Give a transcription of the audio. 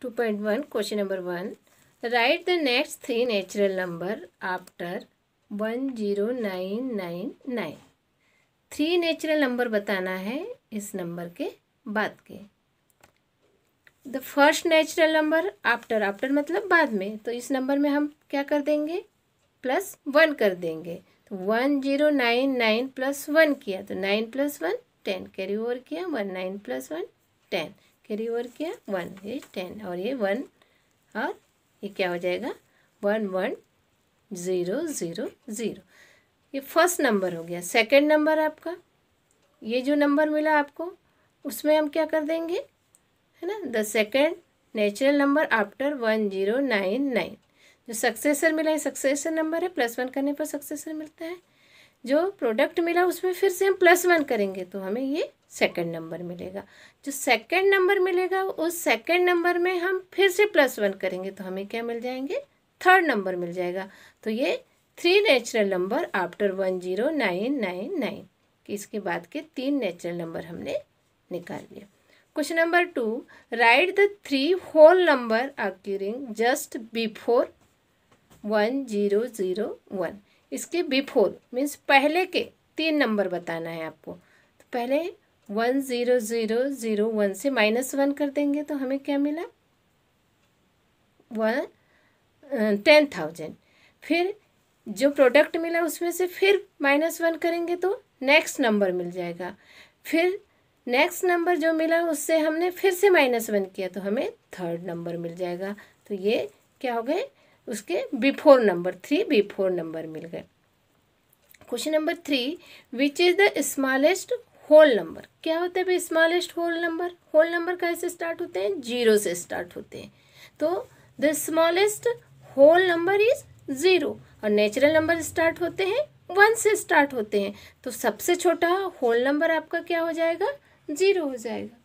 to point one question number one write the next three natural number after one zero nine nine nine three natural number बताना है इस number के बाद के the first natural number after after मतलब बाद में तो इस नंबर में हम क्या कर देंगे प्लस वन कर देंगे तो one zero nine nine plus one किया तो nine plus one ten carry over किया one nine plus one ten carry over किया वन ये टेन और ये वन और ये क्या हो जाएगा one one zero zero zero ये फर्स्ट नंबर हो गया सेकंड नंबर आपका ये जो नंबर मिला आपको उसमें हम क्या कर देंगे है ना the second natural number after one zero nine nine जो सक्सेसर मिला है सक्सेसर नंबर है प्लस वन करने पर सक्सेसर मिलता है जो प्रोडक्ट मिला उसमें फिर से हम प्लस वन करेंगे तो हमें ये सेकंड नंबर मिलेगा जो सेकंड नंबर मिलेगा उस सेकंड नंबर में हम फिर से प्लस वन करेंगे तो हमें क्या मिल जाएंगे थर्ड नंबर मिल जाएगा तो ये three natural number after one zero nine nine nine इसके बाद के तीन नेचुरल नंबर हमने निकाल लिए question number two write the three whole number occurring just before one zero zero one इसके बिफोर मीन्स पहले के तीन नंबर बताना है आपको तो पहले one zero zero zero one से माइनस वन कर देंगे तो हमें क्या मिला वन टेन थाउजेंड फिर जो प्रोडक्ट मिला उसमें से फिर माइनस वन करेंगे तो नेक्स्ट नंबर मिल जाएगा फिर नेक्स्ट नंबर जो मिला उससे हमने फिर से माइनस वन किया तो हमें थर्ड नंबर मिल जाएगा तो ये क्या हो गए उसके before number three before number मिल गए question number three which is the smallest whole number क्या होता है भाई smallest whole number whole number कैसे स्टार्ट होते हैं जीरो से स्टार्ट होते हैं तो the smallest whole number is zero और नेचुरल नंबर स्टार्ट होते हैं वन से स्टार्ट होते हैं तो सबसे छोटा होल नंबर आपका क्या हो जाएगा जीरो हो जाएगा